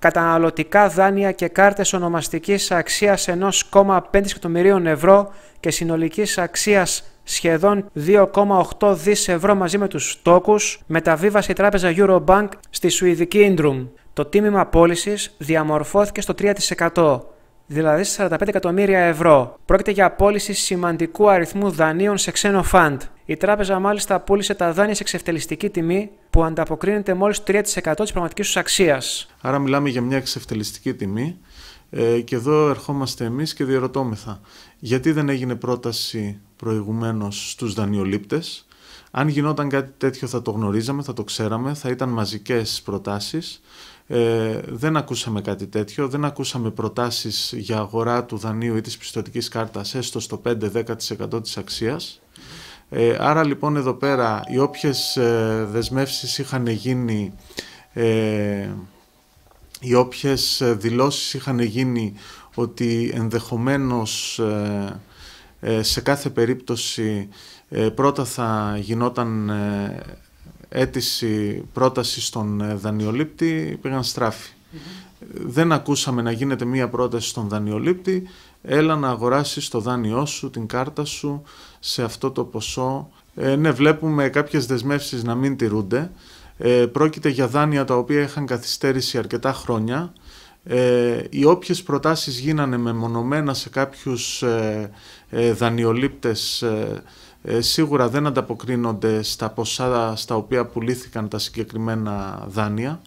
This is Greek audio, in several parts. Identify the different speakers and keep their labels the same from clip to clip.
Speaker 1: καταναλωτικά δάνεια και κάρτες ονομαστικής αξίας 1,5 εκατομμυρίων ευρώ και συνολικής αξίας σχεδόν 2,8 δις ευρώ μαζί με τους στόκους μεταβίβασε η τράπεζα Eurobank στη Σουηδική Ίντρουμ. Το τίμημα πώλησης διαμορφώθηκε στο 3% δηλαδή 45 εκατομμύρια ευρώ. Πρόκειται για πώληση σημαντικού αριθμού δανείων σε ξένο φαντ. Η τράπεζα μάλιστα πούλησε τα δάνεια σε εξευτελιστική τιμή που ανταποκρίνεται μόλις 3% της πραγματικής τους αξίας.
Speaker 2: Άρα μιλάμε για μια εξευτελιστική τιμή ε, και εδώ ερχόμαστε εμείς και διερωτώμεθα γιατί δεν έγινε πρόταση προηγουμένως στους δανειολήπτες αν γινόταν κάτι τέτοιο θα το γνωρίζαμε, θα το ξέραμε, θα ήταν μαζικές προτάσεις. Ε, δεν ακούσαμε κάτι τέτοιο, δεν ακούσαμε προτάσεις για αγορά του δανείου ή της πιστοτικής κάρτας έστω στο 5-10% της αξίας. Ε, άρα λοιπόν εδώ πέρα οι όποιες ε, δεσμεύσεις είχαν γίνει, ε, οι όποιες δηλώσεις είχαν γίνει ότι ενδεχομένως σε κάθε περίπτωση πρώτα θα γινόταν αίτηση πρόταση στον ε, δανειολήπτη πήγαν mm-hmm. Δεν ακούσαμε να γίνεται μία πρόταση στον δανειολήπτη έλα να αγοράσεις το δάνειό σου, την κάρτα σου σε αυτό το ποσό. Ε, ναι, βλέπουμε κάποιες δεσμεύσεις να μην τηρούνται. Ε, πρόκειται για δάνεια τα οποία είχαν καθυστέρηση αρκετά χρόνια. Ε, οι όποιες προτάσεις γίνανε μεμονωμένα σε κάποιους ε, δανειολήπτες ε, σίγουρα δεν ανταποκρίνονται στα ποσά στα οποία πουλήθηκαν τα συγκεκριμένα δάνεια.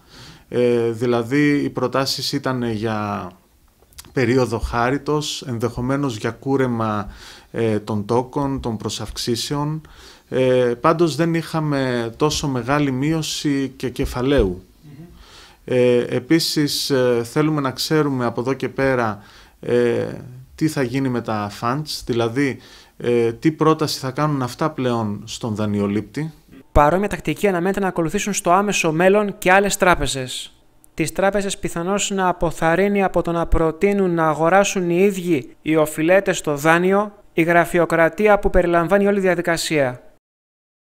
Speaker 2: Ε, δηλαδή οι προτάσεις ήταν για περίοδο χάριτος, ενδεχομένως για κούρεμα ε, των τόκων, των προσαυξήσεων. Ε, πάντως δεν είχαμε τόσο μεγάλη μείωση και κεφαλαίου. Ε, επίσης θέλουμε να ξέρουμε από εδώ και πέρα ε, τι θα γίνει με τα funds, δηλαδή ε, τι πρόταση θα κάνουν αυτά πλέον στον δανειολήπτη.
Speaker 1: Παρόμοια τακτική αναμένεται να ακολουθήσουν στο άμεσο μέλλον και άλλες τράπεζες. Τις τράπεζες πιθανώς να αποθαρρύνει από το να προτείνουν να αγοράσουν οι ίδιοι οι οφειλέτες στο δάνειο η γραφειοκρατία που περιλαμβάνει όλη η διαδικασία.